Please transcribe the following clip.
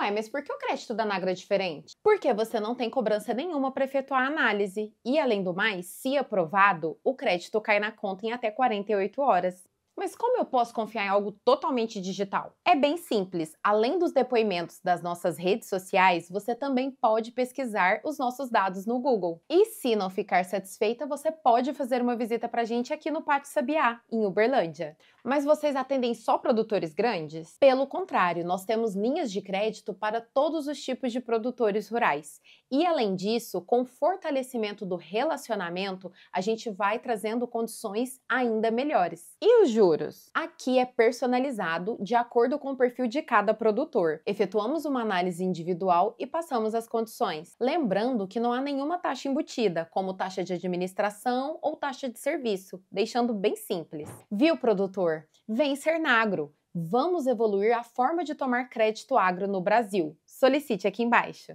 Ué, mas por que o crédito da Nagra é diferente? Porque você não tem cobrança nenhuma para efetuar a análise. E além do mais, se aprovado, o crédito cai na conta em até 48 horas. Mas como eu posso confiar em algo totalmente digital? É bem simples. Além dos depoimentos das nossas redes sociais, você também pode pesquisar os nossos dados no Google. E se não ficar satisfeita, você pode fazer uma visita para a gente aqui no Pátio Sabiá, em Uberlândia. Mas vocês atendem só produtores grandes? Pelo contrário, nós temos linhas de crédito para todos os tipos de produtores rurais. E além disso, com o fortalecimento do relacionamento, a gente vai trazendo condições ainda melhores. E o Ju? futuros. Aqui é personalizado de acordo com o perfil de cada produtor. Efetuamos uma análise individual e passamos as condições. Lembrando que não há nenhuma taxa embutida, como taxa de administração ou taxa de serviço, deixando bem simples. Viu, produtor? Vem ser nagro! Vamos evoluir a forma de tomar crédito agro no Brasil. Solicite aqui embaixo.